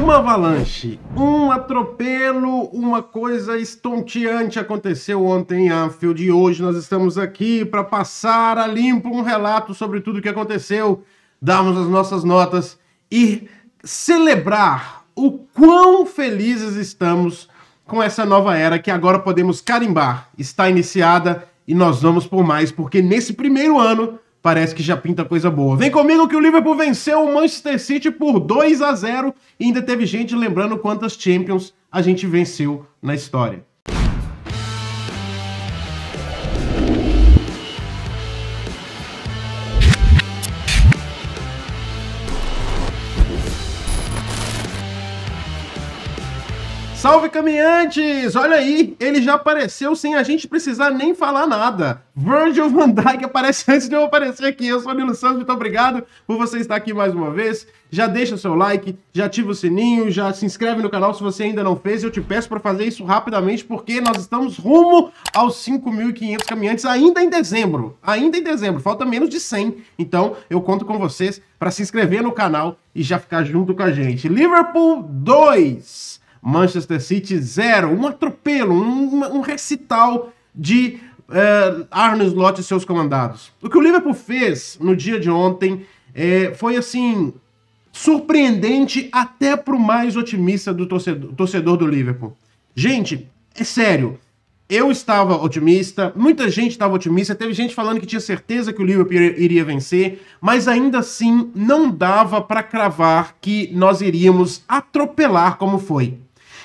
Uma avalanche, um atropelo, uma coisa estonteante aconteceu ontem em Anfield e hoje nós estamos aqui para passar a limpo um relato sobre tudo o que aconteceu, darmos as nossas notas e celebrar o quão felizes estamos com essa nova era que agora podemos carimbar. Está iniciada e nós vamos por mais, porque nesse primeiro ano parece que já pinta coisa boa. Vem comigo que o Liverpool venceu o Manchester City por 2 a 0 e ainda teve gente lembrando quantas Champions a gente venceu na história. Salve caminhantes! Olha aí, ele já apareceu sem a gente precisar nem falar nada. Virgil van Dijk aparece antes de eu aparecer aqui. Eu sou o Nilo Santos, muito obrigado por você estar aqui mais uma vez. Já deixa o seu like, já ativa o sininho, já se inscreve no canal se você ainda não fez. Eu te peço para fazer isso rapidamente porque nós estamos rumo aos 5.500 caminhantes ainda em dezembro. Ainda em dezembro, falta menos de 100. Então eu conto com vocês para se inscrever no canal e já ficar junto com a gente. Liverpool 2. Manchester City 0. Um atropelo, um, um recital de uh, Arne Slot e seus comandados. O que o Liverpool fez no dia de ontem é, foi assim surpreendente até para o mais otimista do torcedor, torcedor do Liverpool. Gente, é sério. Eu estava otimista, muita gente estava otimista, teve gente falando que tinha certeza que o Liverpool iria vencer, mas ainda assim não dava para cravar que nós iríamos atropelar como foi.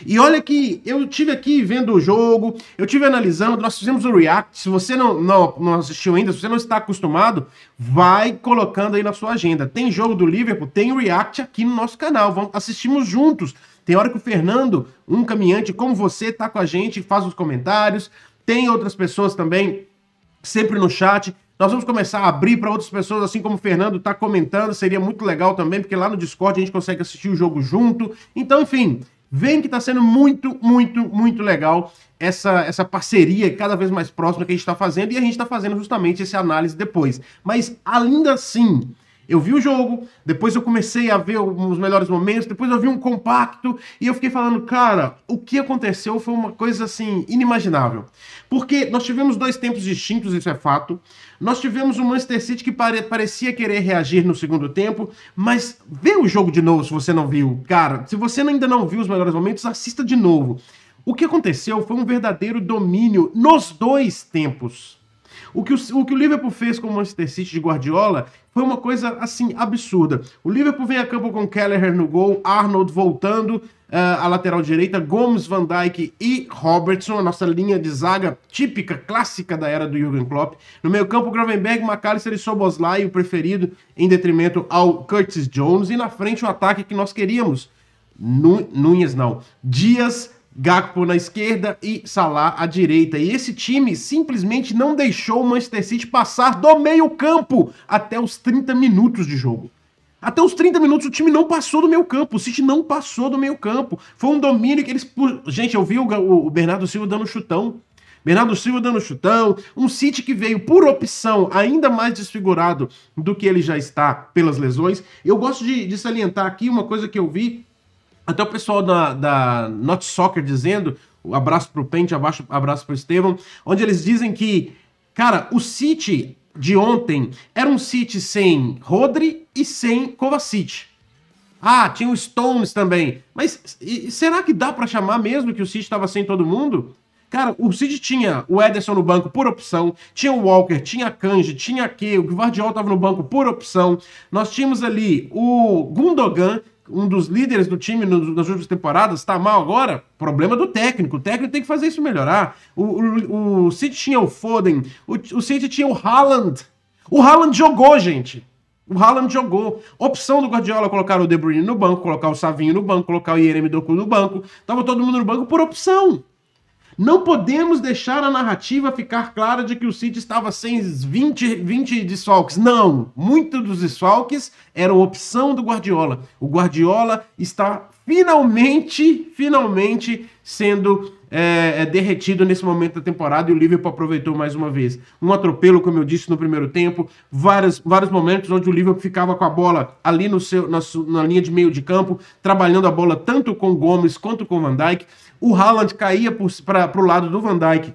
E olha que eu tive aqui vendo o jogo, eu tive analisando, nós fizemos o react. Se você não, não, não assistiu ainda, se você não está acostumado, vai colocando aí na sua agenda. Tem jogo do Liverpool, tem react aqui no nosso canal. Vamos assistimos juntos. Tem hora que o Fernando, um caminhante como você, tá com a gente, faz os comentários. Tem outras pessoas também sempre no chat. Nós vamos começar a abrir para outras pessoas, assim como o Fernando está comentando, seria muito legal também, porque lá no Discord a gente consegue assistir o jogo junto. Então, enfim, Vem que está sendo muito, muito, muito legal essa, essa parceria cada vez mais próxima que a gente está fazendo e a gente está fazendo justamente essa análise depois. Mas ainda assim, eu vi o jogo, depois eu comecei a ver os melhores momentos, depois eu vi um compacto e eu fiquei falando, cara, o que aconteceu foi uma coisa assim inimaginável. Porque nós tivemos dois tempos distintos, isso é fato. Nós tivemos o Manchester City que pare parecia querer reagir no segundo tempo, mas vê o jogo de novo se você não viu. Cara, se você ainda não viu os melhores momentos, assista de novo. O que aconteceu foi um verdadeiro domínio nos dois tempos. O que o, o que o, Liverpool fez com o Manchester City de Guardiola foi uma coisa, assim, absurda. O Liverpool vem a campo com Kelleher no gol, Arnold voltando uh, à lateral direita, Gomes, Van Dijk e Robertson, a nossa linha de zaga típica, clássica da era do Jürgen Klopp. No meio campo, Gravenberg, McAllister e Soboslai, o preferido, em detrimento ao Curtis Jones. E na frente, o ataque que nós queríamos. Nunes não. Dias, Gakpo na esquerda e Salah à direita. E esse time simplesmente não deixou o Manchester City passar do meio-campo até os 30 minutos de jogo. Até os 30 minutos o time não passou do meio campo. O City não passou do meio campo. Foi um domínio que eles. Gente, eu vi o, Bernardo Silva dando chutão. Bernardo Silva dando chutão. Um City que veio por opção ainda mais desfigurado do que ele já está pelas lesões. Eu gosto de, de salientar aqui uma coisa que eu vi até o pessoal da, da Not Soccer dizendo, um abraço pro Pente, abraço, abraço pro Estevam, onde eles dizem que, cara, o City de ontem era um City sem Rodri e sem Kovacic. Ah, tinha o Stones também. Mas e, será que dá para chamar mesmo que o City estava sem todo mundo? Cara, o City tinha o Ederson no banco por opção, tinha o Walker, tinha a Kanji, tinha a Key, o Guardiola estava no banco por opção. Nós tínhamos ali o Gundogan, um dos líderes do time nas últimas temporadas está mal agora, problema do técnico. O técnico tem que fazer isso melhorar. O, o, o City tinha o Foden, o, o City tinha o Haaland. O Haaland jogou, gente. O Haaland jogou. Opção do Guardiola colocar o De Bruyne no banco, colocar o Savinho no banco, colocar o Yeremi Doku no banco. Tava todo mundo no banco por opção. Não podemos deixar a narrativa ficar clara de que o City estava sem 20, 20 desfalques. Não! Muitos dos desfalques eram opção do Guardiola. O Guardiola está finalmente, finalmente sendo é, é, derretido nesse momento da temporada e o Liverpool aproveitou mais uma vez. Um atropelo, como eu disse no primeiro tempo, vários, vários momentos onde o Liverpool ficava com a bola ali no seu, na, na linha de meio de campo, trabalhando a bola tanto com o Gomes quanto com o Van Dijk. O Haaland caía para o lado do Van Dijk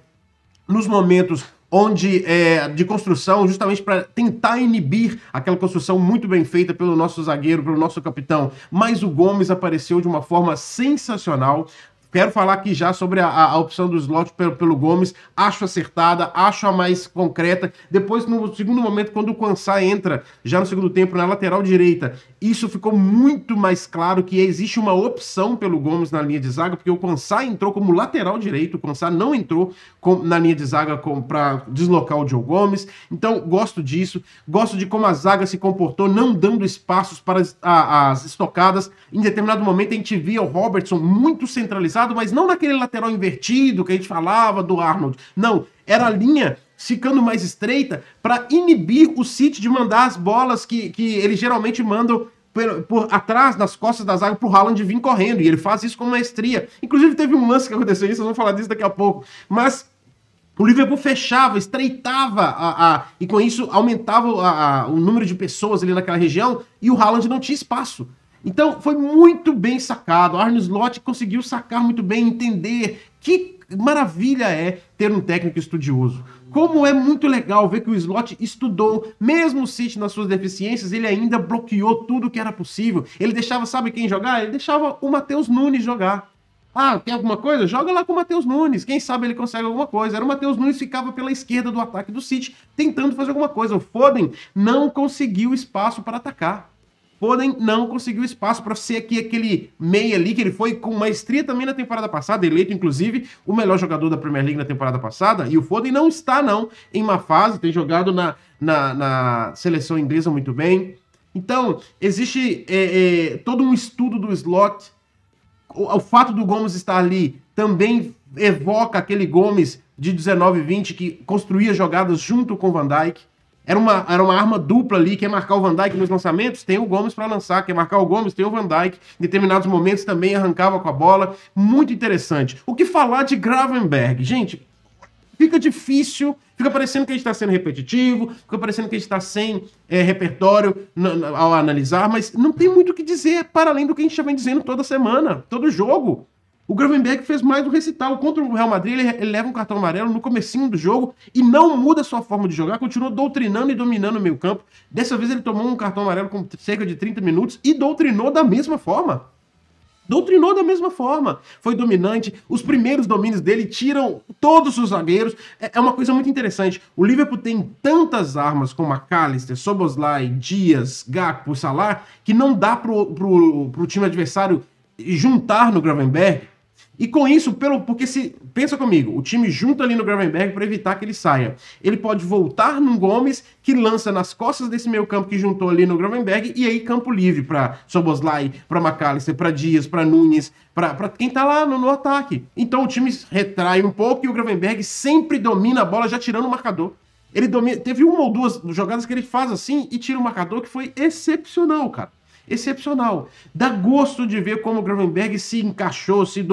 nos momentos onde é, de construção, justamente para tentar inibir aquela construção muito bem feita pelo nosso zagueiro, pelo nosso capitão. Mas o Gomes apareceu de uma forma sensacional. Quero falar aqui já sobre a, a opção do slot pelo, pelo, Gomes. Acho acertada, acho a mais concreta. Depois, no segundo momento, quando o Kwansá entra, já no segundo tempo, na lateral direita, isso ficou muito mais claro que existe uma opção pelo Gomes na linha de zaga, porque o Consá entrou como lateral direito, o Consá não entrou com, na linha de zaga para deslocar o Joe Gomes. Então, gosto disso, gosto de como a zaga se comportou, não dando espaços para as, a, as estocadas. Em determinado momento, a gente via o Robertson muito centralizado, mas não naquele lateral invertido que a gente falava do Arnold. Não, era a linha ficando mais estreita para inibir o City de mandar as bolas que, que eles geralmente mandam por, por, atrás, das costas águas para o Haaland vir correndo. E ele faz isso com maestria. Inclusive, teve um lance que aconteceu isso, nós vamos falar disso daqui a pouco. Mas o Liverpool fechava, estreitava a, a e com isso aumentava a, a, o número de pessoas ali naquela região e o Haaland não tinha espaço. Então foi muito bem sacado. Arne Slot conseguiu sacar muito bem, entender que maravilha é ter um técnico estudioso. Como é muito legal ver que o Slot estudou, mesmo o City nas suas deficiências, ele ainda bloqueou tudo que era possível. Ele deixava, sabe quem jogar? Ele deixava o Matheus Nunes jogar. Ah, tem alguma coisa? Joga lá com o Matheus Nunes. Quem sabe ele consegue alguma coisa. Era o Matheus Nunes que ficava pela esquerda do ataque do City, tentando fazer alguma coisa. O Foden não conseguiu espaço para atacar. Foden não conseguiu espaço para ser aqui aquele meia ali, que ele foi com maestria também na temporada passada, eleito inclusive o melhor jogador da Premier League na temporada passada, e o Foden não está não em uma fase, tem jogado na, na, na seleção inglesa muito bem. Então, existe é, é, todo um estudo do slot, o, o fato do Gomes estar ali também evoca aquele Gomes de 19 e 20 que construía jogadas junto com Van Dijk, era uma, era uma arma dupla ali, quer é marcar o Van Dyke nos lançamentos, tem o Gomes para lançar, quer é marcar o Gomes, tem o Van Dyke. Em determinados momentos também arrancava com a bola. Muito interessante. O que falar de Gravenberg? Gente, fica difícil, fica parecendo que a gente está sendo repetitivo, fica parecendo que a gente está sem é, repertório ao analisar, mas não tem muito o que dizer, para além do que a gente já vem dizendo toda semana, todo jogo. O Gravenberg fez mais um recital. Contra o Real Madrid, ele, ele, leva um cartão amarelo no comecinho do jogo e não muda sua forma de jogar, continua doutrinando e dominando o meio campo. Dessa vez ele tomou um cartão amarelo com cerca de 30 minutos e doutrinou da mesma forma. Doutrinou da mesma forma. Foi dominante. Os primeiros domínios dele tiram todos os zagueiros. É, é uma coisa muito interessante. O Liverpool tem tantas armas como McAllister, Soboslai, Dias, Gakpo, Salah, que não dá para o time adversário juntar no Gravenberg e com isso, pelo, porque se. Pensa comigo, o time junta ali no Gravenberg para evitar que ele saia. Ele pode voltar num Gomes, que lança nas costas desse meio campo que juntou ali no Gravenberg, e aí campo livre para Soboslai, para McAllister, para Dias, para Nunes, para quem tá lá no, no, ataque. Então o time retrai um pouco e o Gravenberg sempre domina a bola já tirando o marcador. Ele domina, teve uma ou duas jogadas que ele faz assim e tira o marcador que foi excepcional, cara excepcional. Dá gosto de ver como o Gravenberg se encaixou, se,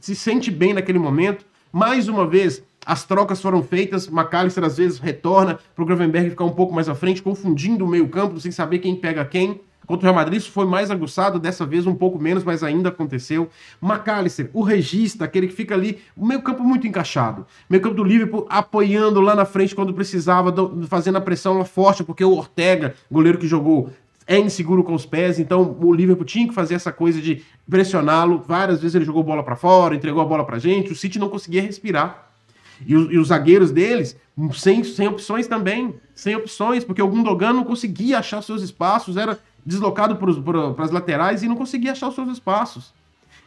se sente bem naquele momento. Mais uma vez, as trocas foram feitas, McAllister às vezes retorna para o Gravenberg ficar um pouco mais à frente, confundindo o meio campo, sem saber quem pega quem. Contra o Real Madrid isso foi mais aguçado, dessa vez um pouco menos, mas ainda aconteceu. McAllister, o regista, aquele que fica ali, o meio campo muito encaixado. Meio campo do Liverpool apoiando lá na frente quando precisava, fazendo a pressão lá forte, porque o Ortega, goleiro que jogou é inseguro com os pés, então o Liverpool tinha que fazer essa coisa de pressioná-lo. Várias vezes ele jogou bola para fora, entregou a bola para gente, o City não conseguia respirar. E, o, e os zagueiros deles, sem, sem opções também, sem opções, porque o Gundogan não conseguia achar seus espaços, era deslocado para as laterais e não conseguia achar os seus espaços.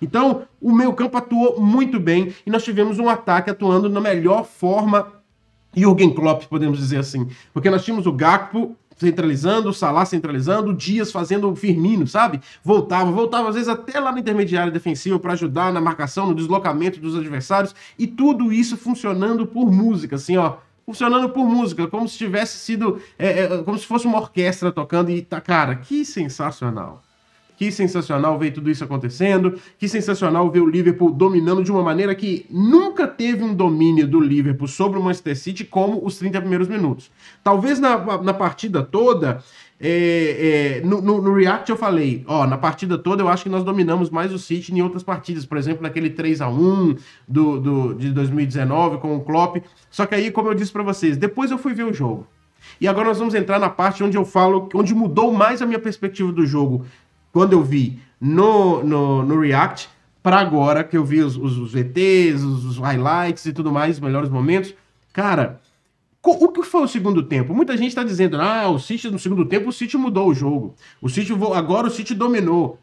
Então, o meio campo atuou muito bem e nós tivemos um ataque atuando na melhor forma Jürgen Klopp, podemos dizer assim. Porque nós tínhamos o Gakpo, centralizando, o Salah centralizando, o Dias fazendo o Firmino, sabe? Voltava, voltava às vezes até lá no intermediário defensivo para ajudar na marcação, no deslocamento dos adversários e tudo isso funcionando por música, assim, ó, funcionando por música, como se tivesse sido, é, é, como se fosse uma orquestra tocando e tá, cara, que sensacional. Que sensacional ver tudo isso acontecendo. Que sensacional ver o Liverpool dominando de uma maneira que nunca teve um domínio do Liverpool sobre o Manchester City como os 30 primeiros minutos. Talvez na, na partida toda é, é, no, no, no, React eu falei, ó, na partida toda eu acho que nós dominamos mais o City em outras partidas, por exemplo, naquele 3 a 1 do, do, de 2019 com o Klopp. Só que aí, como eu disse para vocês, depois eu fui ver o jogo. E agora nós vamos entrar na parte onde eu falo, onde mudou mais a minha perspectiva do jogo, quando eu vi no, no, no React, para agora que eu vi os, os, os os, os, highlights e tudo mais, os melhores momentos. Cara, o que foi o segundo tempo? Muita gente está dizendo, ah, o City no segundo tempo, o City mudou o jogo. O City agora o City dominou.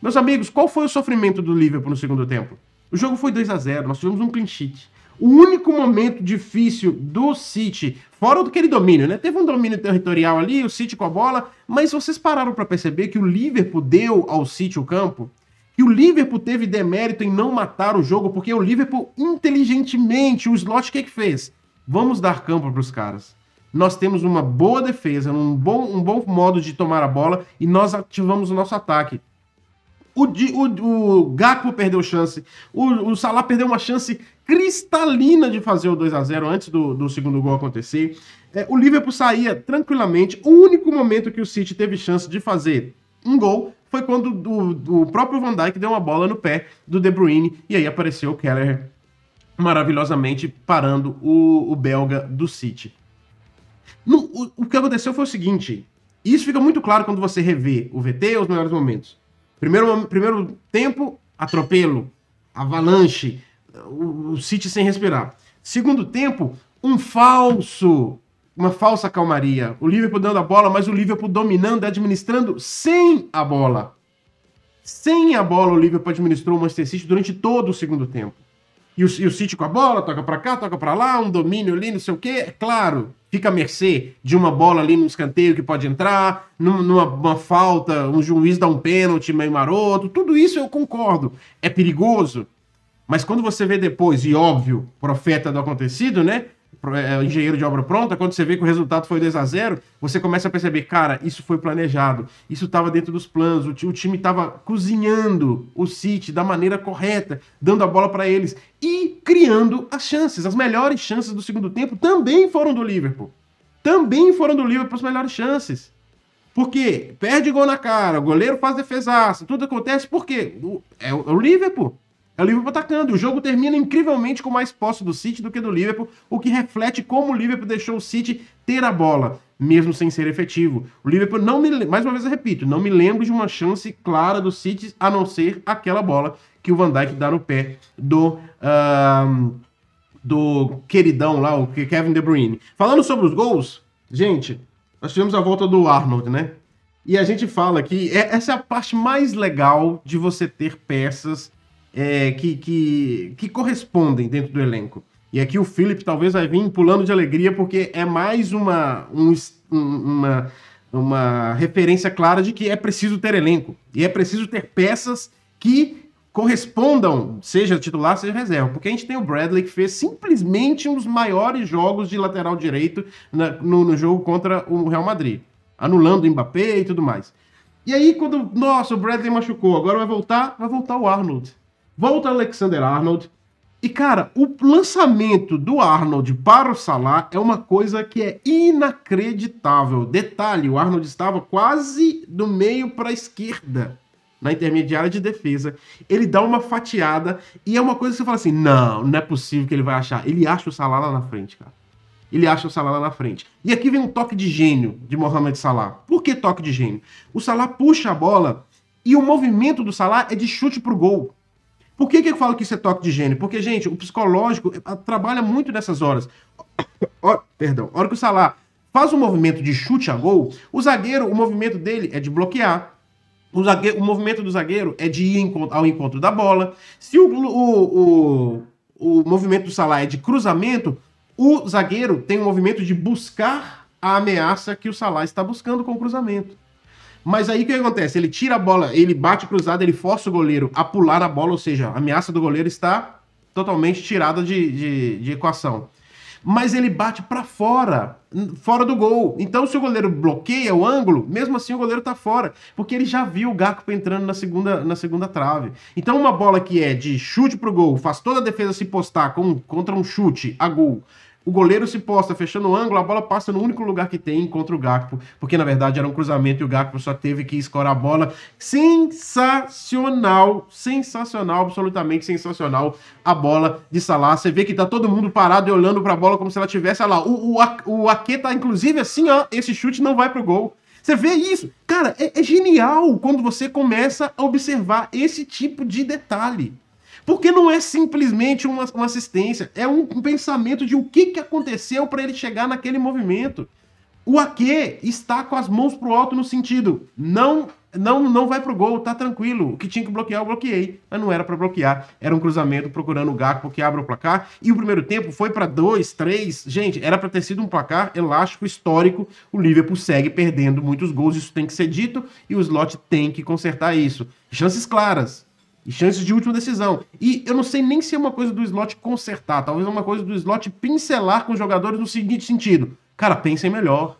Meus amigos, qual foi o sofrimento do Liverpool no segundo tempo? O jogo foi 2 a 0 nós tivemos um clean sheet. O único momento difícil do City, fora do aquele domínio, né? Teve um domínio territorial ali, o City com a bola, mas vocês pararam para perceber que o Liverpool deu ao City o campo? Que o Liverpool teve demérito em não matar o jogo, porque o Liverpool, inteligentemente, o slot, o que, é que fez? Vamos dar campo para os caras. Nós temos uma boa defesa, um bom, um bom modo de tomar a bola e nós ativamos o nosso ataque. O, o, o Gakpo perdeu chance. O, o Salah perdeu uma chance cristalina de fazer o 2 a 0 antes do, do segundo gol acontecer. É, o Liverpool saía tranquilamente. O único momento que o City teve chance de fazer um gol foi quando o, o próprio Van Dijk deu uma bola no pé do De Bruyne e aí apareceu o Keller maravilhosamente parando o, o belga do City. No, o, o que aconteceu foi o seguinte: isso fica muito claro quando você revê o VT os melhores momentos. Primeiro, primeiro tempo, atropelo, avalanche, o, o City sem respirar. Segundo tempo, um falso, uma falsa calmaria. O Liverpool dando a bola, mas o Liverpool dominando, administrando sem a bola. Sem a bola, o Liverpool administrou o Manchester City durante todo o segundo tempo. E o, e o City com a bola, toca para cá, toca para lá, um domínio ali, não sei o quê. É claro, fica à mercê de uma bola ali no escanteio que pode entrar, numa falta, um juiz dá um pênalti meio maroto, tudo isso eu concordo. É perigoso. Mas quando você vê depois, e óbvio, profeta do acontecido, né? É, é, engenheiro de obra pronta, quando você vê que o resultado foi 2 a 0 você começa a perceber, cara, isso foi planejado, isso estava dentro dos planos, o, o time estava cozinhando o City da maneira correta, dando a bola para eles e criando as chances. As melhores chances do segundo tempo também foram do Liverpool. Também foram do Liverpool as melhores chances. Porque perde gol na cara, o goleiro faz defesaça, tudo acontece porque é, é o Liverpool. É o Liverpool atacando. o jogo termina incrivelmente com mais posse do City do que do Liverpool, o que reflete como o Liverpool deixou o City ter a bola, mesmo sem ser efetivo. O Liverpool não me, mais uma vez eu repito, não me lembro de uma chance clara do City a não ser aquela bola que o Van Dijk dá no pé do uh, do queridão lá, o Kevin De Bruyne. Falando sobre os gols, gente, nós tivemos a volta do Arnold, né? E a gente fala que essa é a parte mais legal de você ter peças é, que, que, que correspondem dentro do elenco. E aqui o Philip talvez vai vir pulando de alegria, porque é mais uma, um, uma, uma referência clara de que é preciso ter elenco. E é preciso ter peças que correspondam, seja titular, seja reserva. Porque a gente tem o Bradley, que fez simplesmente um dos maiores jogos de lateral direito na, no, no jogo contra o Real Madrid, anulando o Mbappé e tudo mais. E aí, quando, nossa, o Bradley machucou, agora vai voltar, vai voltar o Arnold volta Alexander Arnold. E, cara, o lançamento do Arnold para o Salah é uma coisa que é inacreditável. Detalhe, o Arnold estava quase do meio para a esquerda na intermediária de defesa. Ele dá uma fatiada e é uma coisa que você fala assim: não, não é possível que ele vai achar. Ele acha o Salah lá na frente, cara. Ele acha o Salah lá na frente. E aqui vem um toque de gênio de Mohamed Salah. Por que toque de gênio? O Salah puxa a bola e o movimento do Salah é de chute pro gol. Por que, que eu falo que isso é toque de gênio? Porque, gente, o psicológico eh, ah, trabalha muito nessas horas. Oh, perdão, a hora que o Salah faz um movimento de chute a gol, o zagueiro, o movimento dele é de bloquear. O, zagueiro, o movimento do zagueiro é de ir ao encontro da bola. Se o, o, o, o movimento do Salah é de cruzamento, o zagueiro tem o um movimento de buscar a ameaça que o Salah está buscando com o cruzamento. Mas aí o que acontece? Ele tira a bola, ele bate cruzado, ele força o goleiro a pular a bola, ou seja, a ameaça do goleiro está totalmente tirada de, de, de equação. Mas ele bate para fora, fora do gol. Então, se o goleiro bloqueia o ângulo, mesmo assim o goleiro tá fora, porque ele já viu o Gakpo entrando na segunda, na segunda trave. Então, uma bola que é de chute pro gol, faz toda a defesa se postar com, contra um chute a gol o goleiro se posta fechando o ângulo, a bola passa no único lugar que tem e encontra o Gakpo, porque na verdade era um cruzamento e o Gakpo só teve que escorar a bola. Sensacional, sensacional, absolutamente sensacional a bola de Salah. Você vê que tá todo mundo parado e olhando para a bola como se ela tivesse, olha lá, o, o, o Ake tá inclusive assim, ó, esse chute não vai pro gol. Você vê isso? Cara, é, é genial quando você começa a observar esse tipo de detalhe. Porque não é simplesmente uma, uma assistência, é um, um pensamento de o que, que aconteceu para ele chegar naquele movimento. O Ake está com as mãos pro alto no sentido, não não não vai pro gol, tá tranquilo. O que tinha que bloquear, eu bloqueei. Mas não era para bloquear, era um cruzamento procurando o Gakpo que abre o placar. E o primeiro tempo foi para dois, três. Gente, era para ter sido um placar elástico, histórico. O Liverpool segue perdendo muitos gols, isso tem que ser dito. E o Slot tem que consertar isso. Chances claras, e chances de última decisão. E eu não sei nem se é uma coisa do slot consertar, talvez é uma coisa do slot pincelar com os jogadores no seguinte sentido. Cara, pensem melhor.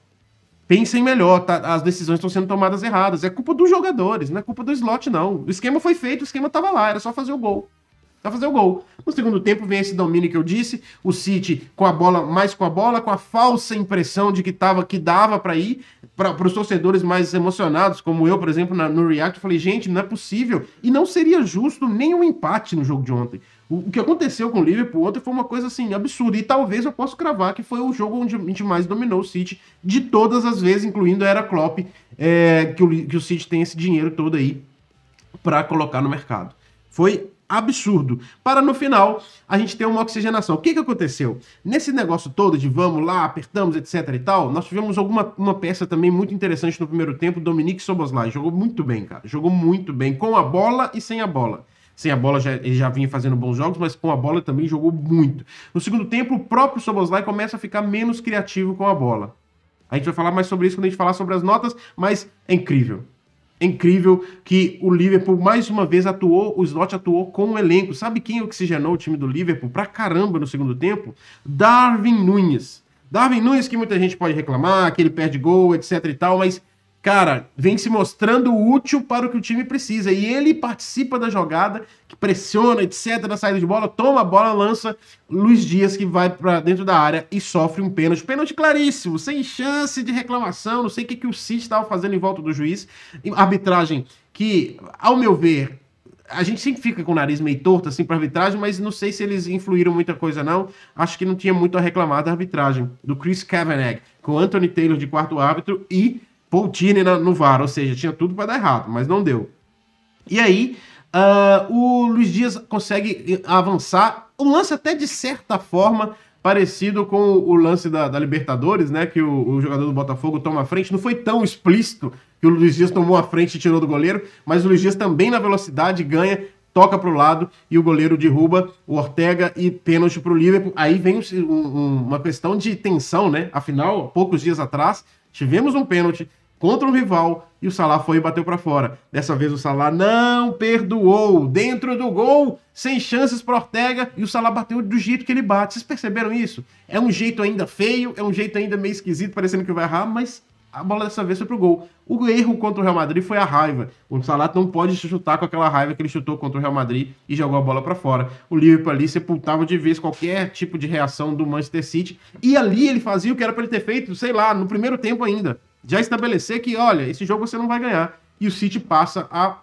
Pensem melhor, tá? as decisões estão sendo tomadas erradas. É culpa dos jogadores, não é culpa do slot, não. O esquema foi feito, o esquema estava lá, era só fazer o gol Só fazer o gol. No segundo tempo vem esse domínio que eu disse, o City com a bola, mais com a bola, com a falsa impressão de que tava que dava para ir, para os torcedores mais emocionados, como eu, por exemplo, na, no React, eu falei, gente, não é possível. E não seria justo nenhum empate no jogo de ontem. O, o que aconteceu com o Liverpool ontem foi uma coisa assim absurda. E talvez eu possa cravar que foi o jogo onde a gente mais dominou o City de todas as vezes, incluindo a era Klopp, é, que, o, que o City tem esse dinheiro todo aí para colocar no mercado. Foi absurdo. Para no final a gente ter uma oxigenação. O que, que aconteceu? Nesse negócio todo de vamos lá, apertamos, etc e tal, nós tivemos alguma uma peça também muito interessante no primeiro tempo, Dominique Soboslai. Jogou muito bem, cara. Jogou muito bem, com a bola e sem a bola. Sem a bola já, ele já vinha fazendo bons jogos, mas com a bola também jogou muito. No segundo tempo, o próprio Soboslai começa a ficar menos criativo com a bola. A gente vai falar mais sobre isso quando a gente falar sobre as notas, mas é incrível incrível que o Liverpool mais uma vez atuou, o Slot atuou com o elenco. Sabe quem é oxigenou o time do Liverpool pra caramba no segundo tempo? Darwin Nunes. Darwin Nunes que muita gente pode reclamar, que ele perde gol, etc e tal, mas cara, vem se mostrando útil para o que o time precisa. E ele participa da jogada, que pressiona, etc., na saída de bola, toma a bola, lança Luiz Dias, que vai para dentro da área e sofre um pênalti. Pênalti claríssimo, sem chance de reclamação, não sei o que, que o Cid estava fazendo em volta do juiz. Arbitragem que, ao meu ver, a gente sempre fica com o nariz meio torto assim para arbitragem, mas não sei se eles influíram muita coisa não. Acho que não tinha muito a reclamar da arbitragem do Chris Kavanagh, com Anthony Taylor de quarto árbitro e Poutine no VAR, ou seja, tinha tudo para dar errado, mas não deu. E aí, uh, o Luiz Dias consegue eh, avançar, um lance até de certa forma parecido com o lance da, da Libertadores, né, que o, o, jogador do Botafogo toma a frente, não foi tão explícito que o Luiz Dias tomou a frente e tirou do goleiro, mas o Luiz Dias também na velocidade ganha, toca para o lado e o goleiro derruba o Ortega e pênalti para o Liverpool. Aí vem um, um, uma questão de tensão, né? Afinal, poucos dias atrás, tivemos um pênalti contra um rival e o Salah foi e bateu para fora. Dessa vez o Salah não perdoou. Dentro do gol, sem chances para Ortega e o Salah bateu do jeito que ele bate. Vocês perceberam isso? É um jeito ainda feio, é um jeito ainda meio esquisito, parecendo que vai errar, mas a bola dessa vez foi pro gol. O erro contra o Real Madrid foi a raiva. O Salah não pode chutar com aquela raiva que ele chutou contra o Real Madrid e jogou a bola para fora. O Liverpool ali sepultava de vez qualquer tipo de reação do Manchester City. E ali ele fazia o que era para ele ter feito, sei lá, no primeiro tempo ainda já estabelecer que, olha, esse jogo você não vai ganhar. E o City passa a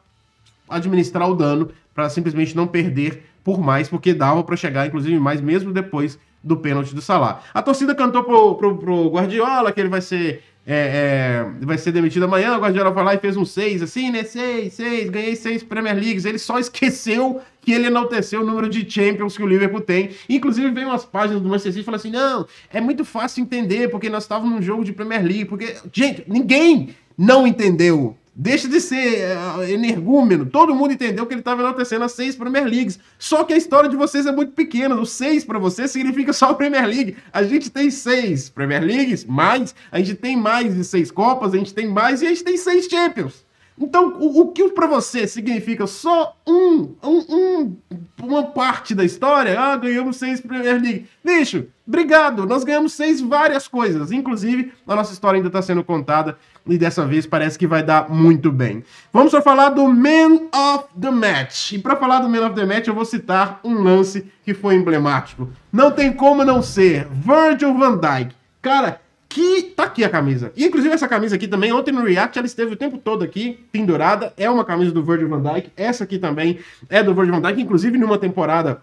administrar o dano para simplesmente não perder por mais, porque dava para chegar, inclusive, mais mesmo depois do pênalti do Salah. A torcida cantou pro, pro, pro Guardiola que ele vai ser é, é, vai ser demitido amanhã. O Guardiola foi lá e fez um 6, assim, né? 6, 6, ganhei 6 Premier Leagues. Ele só esqueceu que ele enalteceu o número de Champions que o Liverpool tem. Inclusive, veio umas páginas do Manchester City falando assim: não, é muito fácil entender, porque nós estávamos num jogo de Premier League. Porque, gente, ninguém não entendeu. Deixa de ser uh, energúmeno. Todo mundo entendeu que ele estava enaltecendo as seis Premier Leagues. Só que a história de vocês é muito pequena. O seis para vocês significa só a Premier League. A gente tem seis Premier Leagues, mais. A gente tem mais de seis Copas, a gente tem mais e a gente tem seis Champions. Então, o, o que para você significa só um, um, um, uma parte da história? Ah, ganhamos seis Premier League. Bicho, obrigado, nós ganhamos seis várias coisas. Inclusive, a nossa história ainda está sendo contada e dessa vez parece que vai dar muito bem. Vamos só falar do Man of the Match. E para falar do Man of the Match, eu vou citar um lance que foi emblemático. Não tem como não ser Virgil van Dijk. Cara, que tá aqui a camisa. E inclusive essa camisa aqui também, ontem no React ela esteve o tempo todo aqui, pendurada. É uma camisa do Virgil van Dijk. Essa aqui também é do Virgil van Dijk, inclusive numa temporada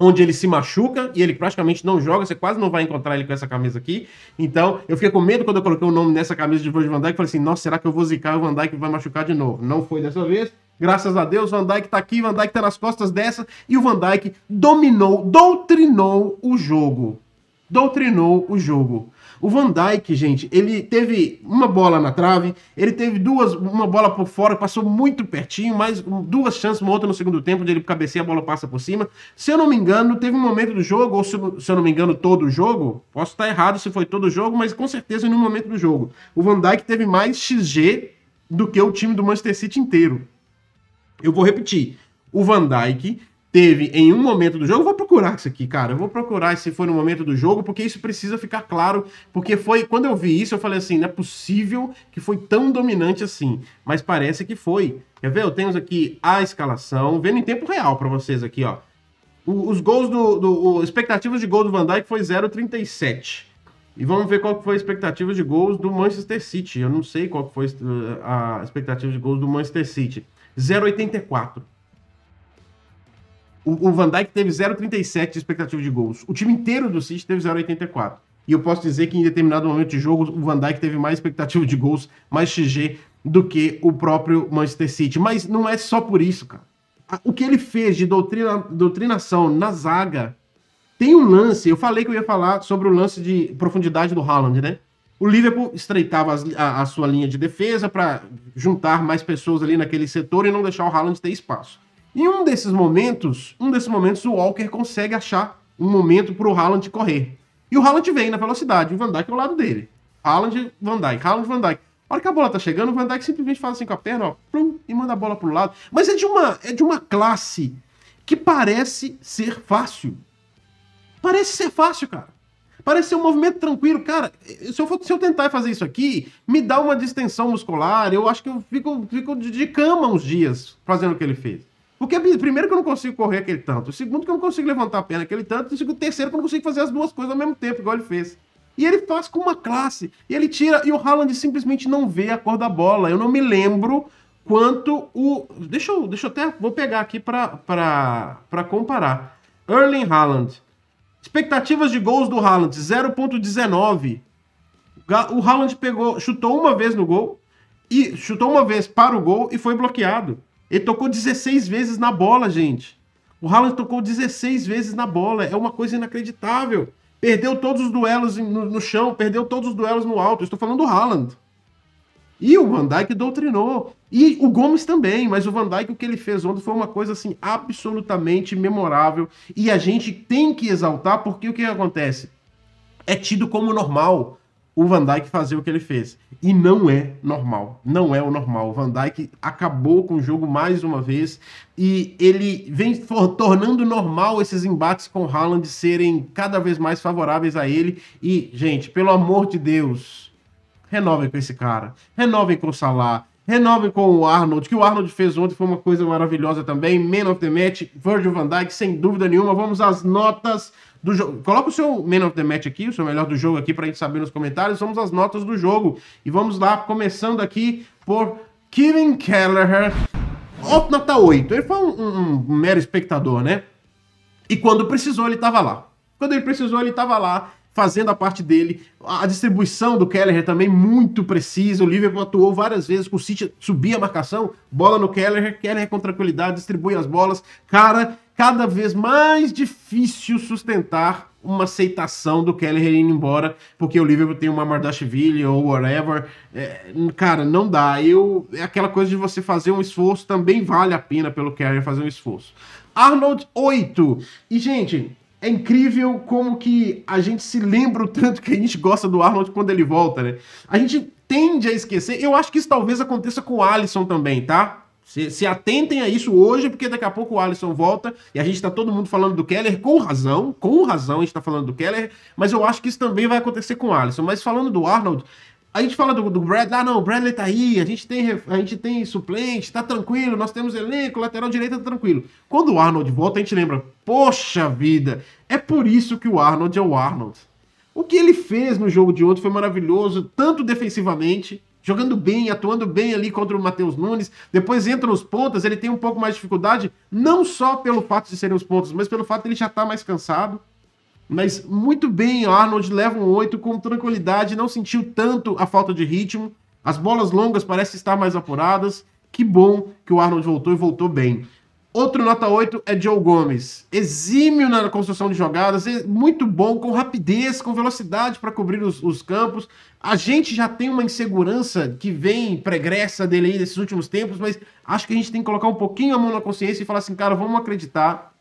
onde ele se machuca e ele praticamente não joga, você quase não vai encontrar ele com essa camisa aqui. Então, eu fiquei com medo quando eu coloquei o nome nessa camisa de Virgil van Dijk, falei assim, nossa, será que eu vou zicar o Van Dijk vai machucar de novo? Não foi dessa vez. Graças a Deus, Van Dyke tá aqui, Van Dyke tá nas costas dessa e o Van Dyke dominou, doutrinou o jogo. Doutrinou o jogo. O Van Dijk, gente, ele teve uma bola na trave, ele teve duas, uma bola por fora, passou muito pertinho, mais duas chances, uma outra no segundo tempo, onde ele cabeceia, a bola passa por cima. Se eu não me engano, teve um momento do jogo, ou se, se eu não me engano, todo o jogo, posso estar errado se foi todo o jogo, mas com certeza num momento do jogo. O Van Dijk teve mais XG do que o time do Manchester City inteiro. Eu vou repetir. O Van Dijk teve em um momento do jogo. vou procurar isso aqui, cara. Eu vou procurar se foi no momento do jogo, porque isso precisa ficar claro. Porque foi. Quando eu vi isso, eu falei assim: não é possível que foi tão dominante assim. Mas parece que foi. Quer ver? Eu tenho aqui a escalação, vendo em tempo real para vocês aqui, ó. O, os gols do. do o, expectativas de gol do Van Dijk foi 0,37. E vamos ver qual foi a expectativa de gols do Manchester City. Eu não sei qual foi eh, a expectativa de gols do Manchester City. 0,84. O, o Van Dijk teve 0,37 de expectativa de gols. O time inteiro do City teve 0,84. E eu posso dizer que em determinado momento de jogo, o Van Dijk teve mais expectativa de gols, mais XG, do que o próprio Manchester City. Mas não é só por isso, cara. O que ele fez de doutrina, doutrinação na zaga tem um lance. Eu falei que eu ia falar sobre o lance de profundidade do Haaland, né? O Liverpool estreitava as, a, a, sua linha de defesa para juntar mais pessoas ali naquele setor e não deixar o Haaland ter espaço. Em um desses momentos, um desses momentos, o Walker consegue achar um momento para o Haaland correr. E o Haaland vem na velocidade, o Van Dijk é ao lado dele. Haaland, Van Dijk, Haaland, Van Dijk. A hora que a bola tá chegando, o Van Dijk simplesmente faz assim com a perna, ó, plum, e manda a bola pro lado. Mas é de uma, é de uma classe que parece ser fácil. Parece ser fácil, cara. Parece ser um movimento tranquilo. Cara, se eu, for, se eu tentar fazer isso aqui, me dá uma distensão muscular. Eu acho que eu fico, fico de cama uns dias fazendo o que ele fez. Porque, primeiro, que eu não consigo correr aquele tanto. Segundo, que eu não consigo levantar a perna aquele tanto. E terceiro, que eu não consigo fazer as duas coisas ao mesmo tempo, igual ele fez. E ele faz com uma classe. E ele tira. E o Haaland simplesmente não vê a cor da bola. Eu não me lembro quanto o. Deixa eu, deixa eu até. Vou pegar aqui para comparar. Erling Haaland. Expectativas de gols do Haaland: 0,19. O Haaland pegou, chutou uma vez no gol. E chutou uma vez para o gol e foi bloqueado. Ele tocou 16 vezes na bola, gente. O Haaland tocou 16 vezes na bola. É uma coisa inacreditável. Perdeu todos os duelos no, no chão, perdeu todos os duelos no alto. estou falando do Haaland. E o Van Dijk doutrinou. E o Gomes também, mas o Van Dijk, o que ele fez ontem foi uma coisa assim absolutamente memorável. E a gente tem que exaltar, porque o que acontece? É tido como normal o Van Dijk fazer o que ele fez. E não é normal, não é o normal. O Van Dijk acabou com o jogo mais uma vez e ele vem tornando normal esses embates com o Haaland serem cada vez mais favoráveis a ele. E, gente, pelo amor de Deus, renovem com esse cara, renovem com o Salah, Renovem com o Arnold, que o Arnold fez ontem, foi uma coisa maravilhosa também. Man of the Match, Virgil van Dijk, sem dúvida nenhuma. Vamos às notas do jogo. Coloca o seu Man of the Match aqui, o seu melhor do jogo aqui, para a gente saber nos comentários. Vamos às notas do jogo. E vamos lá, começando aqui por Kevin Kelleher, nota 8. Ele foi um, um, um mero espectador, né? E quando precisou, ele estava lá. Quando ele precisou, ele estava lá fazendo a parte dele. A distribuição do Kelleher também muito precisa. O Liverpool atuou várias vezes com o City subia a marcação, bola no Kelleher, Kelleher com tranquilidade, distribui as bolas. Cara, cada vez mais difícil sustentar uma aceitação do Kelleher indo embora, porque o Liverpool tem uma Mardashvili ou whatever. É, cara, não dá. Eu, é aquela coisa de você fazer um esforço, também vale a pena pelo Kelleher fazer um esforço. Arnold 8. E, gente, é incrível como que a gente se lembra o tanto que a gente gosta do Arnold quando ele volta, né? A gente tende a esquecer. Eu acho que isso talvez aconteça com o Alisson também, tá? Se, se, atentem a isso hoje, porque daqui a pouco o Alisson volta e a gente está todo mundo falando do Keller com razão, com razão a gente está falando do Keller, mas eu acho que isso também vai acontecer com o Alisson. Mas falando do Arnold, a gente fala do, do Bradley, ah não, o Bradley tá aí, a gente, tem, a gente tem suplente, tá tranquilo, nós temos elenco, lateral direito tá tranquilo. Quando o Arnold volta, a gente lembra, poxa vida, é por isso que o Arnold é o Arnold. O que ele fez no jogo de ontem foi maravilhoso, tanto defensivamente, jogando bem, atuando bem ali contra o Matheus Nunes, depois entra os pontas, ele tem um pouco mais de dificuldade, não só pelo fato de serem os pontas, mas pelo fato de ele já estar tá mais cansado. Mas muito bem, Arnold leva um 8 com tranquilidade, não sentiu tanto a falta de ritmo. As bolas longas parecem estar mais apuradas. Que bom que o Arnold voltou e voltou bem. Outro nota 8 é Joe Gomes. Exímio na construção de jogadas, é muito bom, com rapidez, com velocidade para cobrir os, os, campos. A gente já tem uma insegurança que vem, pregressa dele aí nesses últimos tempos, mas acho que a gente tem que colocar um pouquinho a mão na consciência e falar assim, cara, vamos acreditar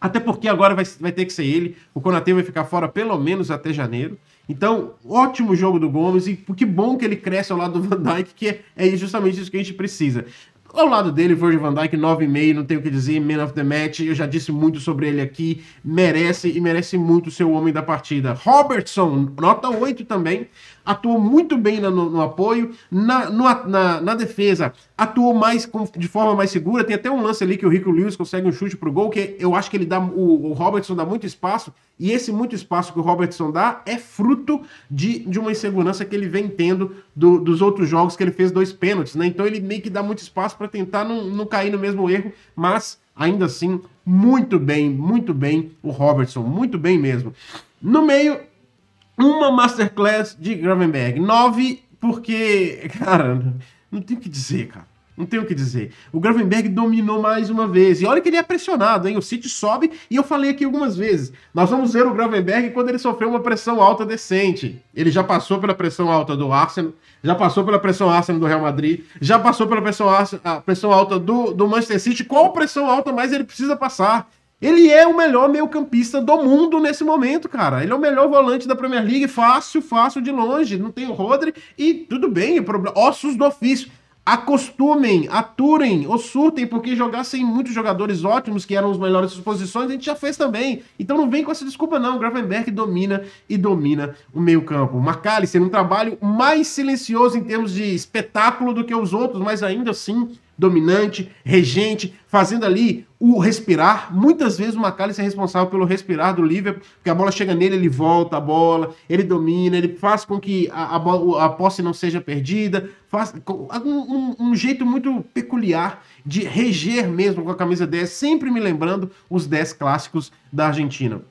até porque agora vai, vai ter que ser ele. O Konatê vai ficar fora pelo menos até janeiro. Então, ótimo jogo do Gomes e que bom que ele cresce ao lado do Van Dyke que é, é justamente isso que a gente precisa. Ao lado dele, Virgil van Dyke, 9,5, não tenho o que dizer, man of the match, eu já disse muito sobre ele aqui, merece e merece muito ser o homem da partida. Robertson, nota 8 também, atuou muito bem no, no apoio, na, no, na, na, defesa atuou mais com, de forma mais segura. Tem até um lance ali que o Rico Lewis consegue um chute pro gol, que eu acho que ele dá. O, o Robertson dá muito espaço, e esse muito espaço que o Robertson dá é fruto de, de uma insegurança que ele vem tendo do, dos outros jogos que ele fez dois pênaltis, né? Então ele meio que dá muito espaço para tentar não, não cair no mesmo erro, mas ainda assim, muito bem, muito bem o Robertson, muito bem mesmo. No meio, uma masterclass de Gravenberg. Nove, porque, cara, não tem o que dizer, cara. Não tem o que dizer. O Gravenberg dominou mais uma vez. E olha que ele é pressionado, hein? O City sobe e eu falei aqui algumas vezes. Nós vamos ver o Gravenberg quando ele sofreu uma pressão alta decente. Ele já passou pela pressão alta do Arsenal, já passou pela pressão Arsenal do Real Madrid, já passou pela pressão, pressão alta do, do Manchester City. Qual pressão alta mais ele precisa passar? Ele é o melhor meio-campista do mundo nesse momento, cara. Ele é o melhor volante da Premier League, fácil, fácil de longe. Não tem o Rodri e tudo bem, ossos do ofício. Acostumem, aturem, ossurtem, porque jogar sem muitos jogadores ótimos, que eram os melhores suas posições, a gente já fez também. Então não vem com essa desculpa, não. O Gravenberg domina e domina o meio-campo. Macalice, um trabalho mais silencioso em termos de espetáculo do que os outros, mas ainda assim dominante, regente, fazendo ali o respirar. Muitas vezes o Macallis é responsável pelo respirar do Liverpool, porque a bola chega nele, ele volta a bola, ele domina, ele faz com que a, a, a posse não seja perdida. Faz um, um, um, jeito muito peculiar de reger mesmo com a camisa 10, sempre me lembrando os 10 clássicos da Argentina.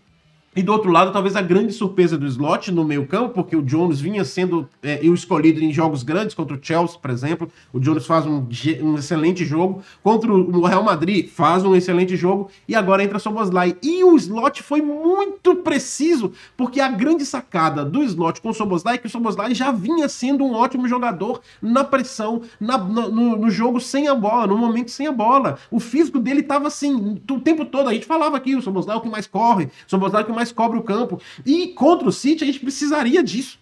E do outro lado, talvez a grande surpresa do slot no meio campo, porque o Jones vinha sendo é, eu escolhido em jogos grandes, contra o Chelsea, por exemplo. O Jones faz um, um excelente jogo. Contra o Real Madrid, faz um excelente jogo. E agora entra Soboslai. E o slot foi muito preciso, porque a grande sacada do slot com o Soboslai é que o Soboslai já vinha sendo um ótimo jogador na pressão, na, no, no, jogo sem a bola, no momento sem a bola. O físico dele estava assim, o tempo todo. A gente falava aqui, o Soboslai é o que mais corre, o Soboslai é o que mais mais cobre o campo. E contra o City a gente precisaria disso.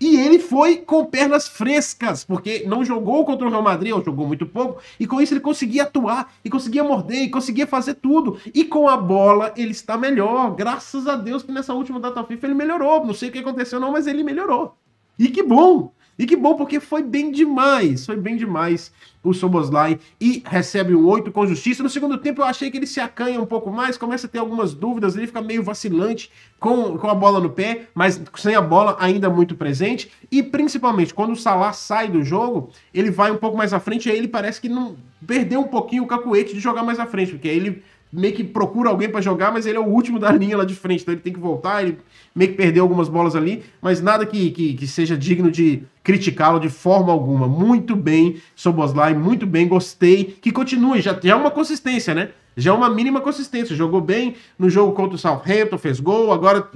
E ele foi com pernas frescas, porque não jogou contra o Real Madrid, ou jogou muito pouco, e com isso ele conseguia atuar, e conseguia morder, e conseguia fazer tudo. E com a bola ele está melhor, graças a Deus que nessa última data FIFA ele melhorou. Não sei o que aconteceu não, mas ele melhorou. E que bom! E que bom, porque foi bem demais, foi bem demais o Soboslai e recebe um 8 com justiça. No segundo tempo eu achei que ele se acanha um pouco mais, começa a ter algumas dúvidas, ele fica meio vacilante com, com a bola no pé, mas sem a bola ainda muito presente. E principalmente quando o Salah sai do jogo, ele vai um pouco mais à frente e aí ele parece que não perdeu um pouquinho o cacuete de jogar mais à frente, porque aí ele meio que procura alguém para jogar, mas ele é o último da linha lá de frente, então ele tem que voltar, ele meio que perdeu algumas bolas ali, mas nada que, que, que seja digno de criticá-lo de forma alguma. Muito bem, Soboslai, muito bem, gostei, que continue, já, já é uma consistência, né? Já é uma mínima consistência, jogou bem no jogo contra o Southampton, fez gol, agora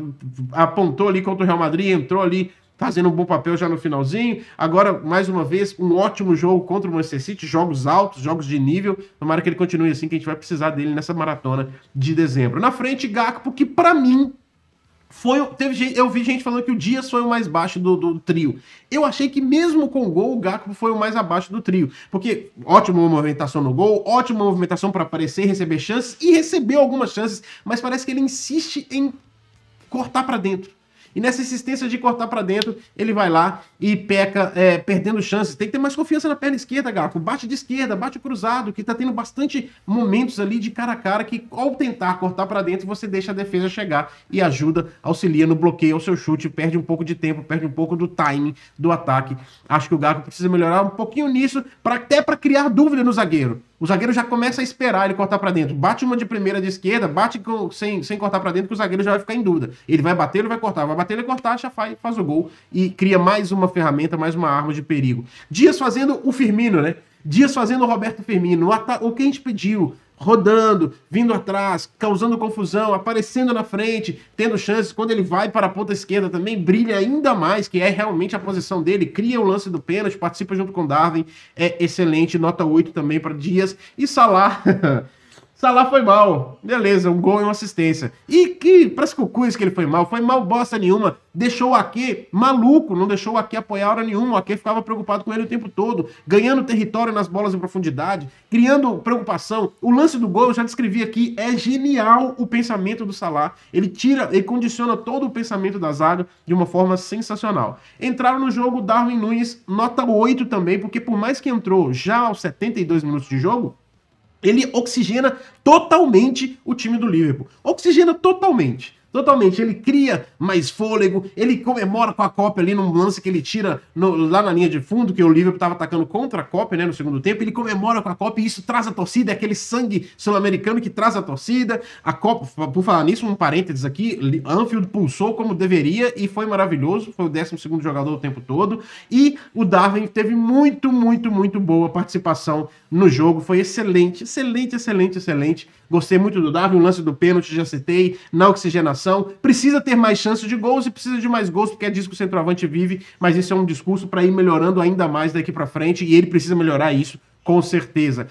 apontou ali contra o Real Madrid, entrou ali fazendo um bom papel já no finalzinho. Agora, mais uma vez, um ótimo jogo contra o Manchester City, jogos altos, jogos de nível. Tomara que ele continue assim, que a gente vai precisar dele nessa maratona de dezembro. Na frente, Gakpo, que para mim foi, teve, eu vi gente falando que o Dias foi o mais baixo do, do, trio. Eu achei que mesmo com o gol, o Gakpo foi o mais abaixo do trio. Porque ótima movimentação no gol, ótima movimentação para aparecer, receber chances e recebeu algumas chances, mas parece que ele insiste em cortar para dentro e nessa insistência de cortar para dentro, ele vai lá e peca, é, perdendo chances. Tem que ter mais confiança na perna esquerda, Gaco. Bate de esquerda, bate cruzado, que tá tendo bastante momentos ali de cara a cara que, ao tentar cortar para dentro, você deixa a defesa chegar e ajuda, auxilia no bloqueio ao seu chute, perde um pouco de tempo, perde um pouco do timing do ataque. Acho que o Gaco precisa melhorar um pouquinho nisso, para até para criar dúvida no zagueiro o zagueiro já começa a esperar ele cortar para dentro. Bate uma de primeira de esquerda, bate com, sem, sem cortar para dentro, que o zagueiro já vai ficar em dúvida. Ele vai bater, ele vai cortar, vai bater, ele cortar, já faz, faz o gol e cria mais uma ferramenta, mais uma arma de perigo. Dias fazendo o Firmino, né? Dias fazendo o Roberto Firmino, o, o que a gente pediu, rodando, vindo atrás, causando confusão, aparecendo na frente, tendo chances. Quando ele vai para a ponta esquerda também brilha ainda mais, que é realmente a posição dele, cria o lance do pênalti, participa junto com Darwin, é excelente, nota 8 também para Dias. E Salah Salah foi mal. Beleza, um gol e uma assistência. E que, pras cucuias que ele foi mal. Foi mal bosta nenhuma. Deixou o Ake maluco, não deixou o Ake apoiar hora nenhuma. O Ake ficava preocupado com ele o tempo todo, ganhando território nas bolas em profundidade, criando preocupação. O lance do gol, eu já descrevi aqui, é genial o pensamento do Salah. Ele tira, ele condiciona todo o pensamento da zaga de uma forma sensacional. Entraram no jogo Darwin Nunes, nota 8 também, porque por mais que entrou já aos 72 minutos de jogo, ele oxigena totalmente o time do Liverpool. Oxigena totalmente. Totalmente, ele cria mais fôlego, ele comemora com a Copa ali num lance que ele tira no, lá na linha de fundo, que o Liverpool estava atacando contra a Copa né, no segundo tempo, ele comemora com a Copa e isso traz a torcida, é aquele sangue sul-americano que traz a torcida. A Copa, por falar nisso, um parênteses aqui, Anfield pulsou como deveria e foi maravilhoso, foi o 12 jogador o tempo todo. E o Darwin teve muito, muito, muito boa participação no jogo. Foi excelente, excelente, excelente, excelente. Gostei muito do Darwin, o lance do pênalti, já citei, na oxigenação. Precisa ter mais chances de gols e precisa de mais gols, porque é disso que o centroavante vive, mas esse é um discurso para ir melhorando ainda mais daqui para frente e ele precisa melhorar isso, com certeza.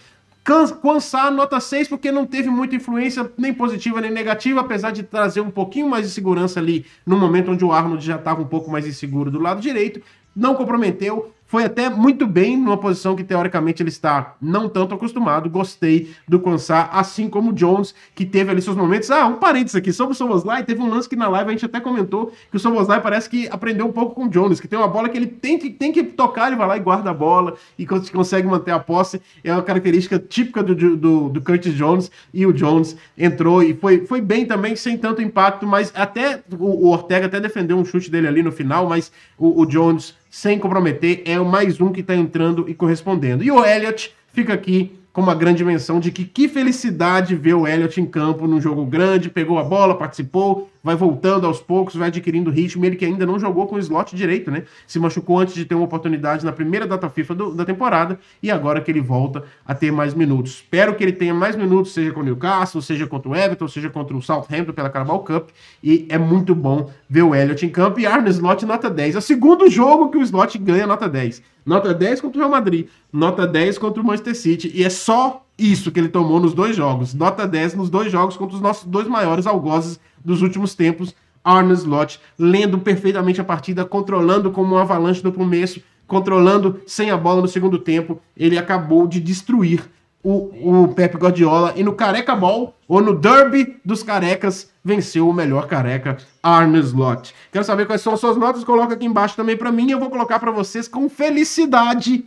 Cansar nota 6, porque não teve muita influência, nem positiva nem negativa, apesar de trazer um pouquinho mais de segurança ali no momento onde o Arnold já estava um pouco mais inseguro do lado direito. Não comprometeu, foi até muito bem numa posição que teoricamente ele está não tanto acostumado. Gostei do Kwansá, assim como o Jones, que teve ali seus momentos. Ah, um parênteses aqui sobre o Somoslai. teve um lance que na live a gente até comentou que o Somoslai parece que aprendeu um pouco com o Jones, que tem uma bola que ele tem que, tem que tocar, ele vai lá e guarda a bola e consegue manter a posse. É uma característica típica do, do, do Curtis Jones e o Jones entrou e foi, foi bem também, sem tanto impacto, mas até o, o Ortega até defendeu um chute dele ali no final, mas o, o Jones sem comprometer, é o mais um que está entrando e correspondendo. E o Elliott fica aqui com uma grande menção de que que felicidade ver o Elliott em campo num jogo grande, pegou a bola, participou, vai voltando aos poucos, vai adquirindo ritmo. Ele que ainda não jogou com o slot direito, né? Se machucou antes de ter uma oportunidade na primeira data FIFA do, da temporada e agora que ele volta a ter mais minutos. Espero que ele tenha mais minutos, seja com o Newcastle, seja contra o Everton, seja contra o Southampton pela Carabao Cup. E é muito bom ver o Elliot em campo e Arne Slot nota 10. É o segundo jogo que o Slot ganha nota 10. Nota 10 contra o Real Madrid, nota 10 contra o Manchester City. E é só isso que ele tomou nos dois jogos. Nota 10 nos dois jogos contra os nossos dois maiores algozes dos últimos tempos. Arne Slot, lendo perfeitamente a partida, controlando como um avalanche no começo, controlando sem a bola no segundo tempo. Ele acabou de destruir o, o Pep Guardiola. E no Careca Ball, ou no Derby dos Carecas, venceu o melhor careca, Arne Slot. Quero saber quais são as suas notas, coloca aqui embaixo também para mim. Eu vou colocar para vocês com felicidade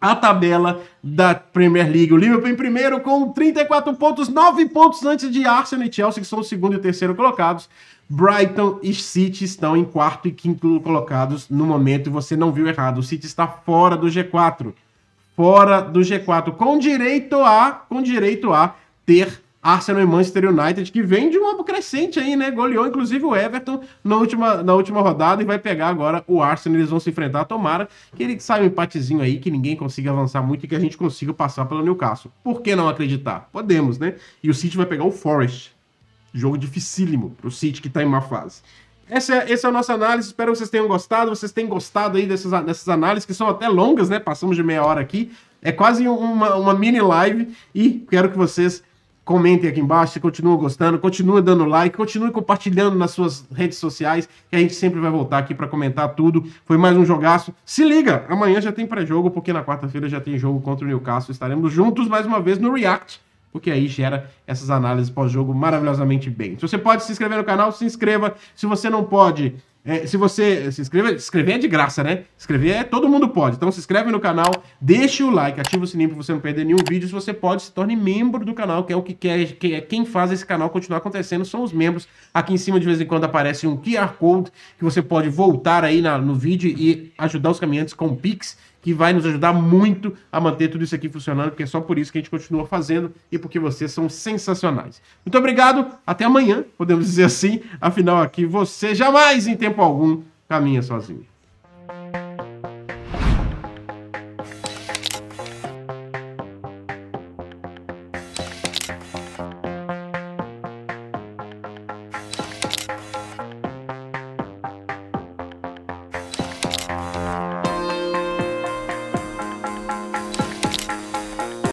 a tabela da Premier League. O Liverpool em primeiro com 34 pontos, 9 pontos antes de Arsenal e Chelsea, que são o segundo e o terceiro colocados. Brighton e City estão em quarto e quinto colocados no momento, e você não viu errado. O City está fora do G4. Fora do G4, com direito a, com direito a ter Arsenal e Manchester United, que vem de uma crescente aí, né? Goleou inclusive o Everton na última, na última rodada e vai pegar agora o Arsenal. Eles vão se enfrentar. Tomara que ele saia um empatezinho aí, que ninguém consiga avançar muito e que a gente consiga passar pelo Newcastle. Por que não acreditar? Podemos, né? E o City vai pegar o Forest. Jogo dificílimo para o City que tá em má fase. Essa é, essa é a nossa análise, espero que vocês tenham gostado. Vocês tenham gostado aí dessas, dessas análises, que são até longas, né? Passamos de meia hora aqui. É quase uma, uma mini live e quero que vocês Comentem aqui embaixo se continuam gostando, continuem dando like, continuem compartilhando nas suas redes sociais, que a gente sempre vai voltar aqui para comentar tudo. Foi mais um jogaço. Se liga, amanhã já tem pré-jogo, porque na quarta-feira já tem jogo contra o Newcastle. Estaremos juntos mais uma vez no React porque aí gera essas análises pós-jogo maravilhosamente bem. Se você pode se inscrever no canal, se inscreva. Se você não pode, é, se você se inscreva, escrever é de graça, né? Escrever é todo mundo pode. Então se inscreve no canal, deixa o like, ativa o sininho para você não perder nenhum vídeo. Se você pode, se torne membro do canal, que é o que quer, que é quem faz esse canal continuar acontecendo são os membros. Aqui em cima de vez em quando aparece um QR Code que você pode voltar aí na, no vídeo e ajudar os caminhantes com Pix que vai nos ajudar muito a manter tudo isso aqui funcionando, porque é só por isso que a gente continua fazendo e porque vocês são sensacionais. Muito obrigado, até amanhã, podemos dizer assim. Afinal, aqui você jamais em tempo algum caminha sozinho.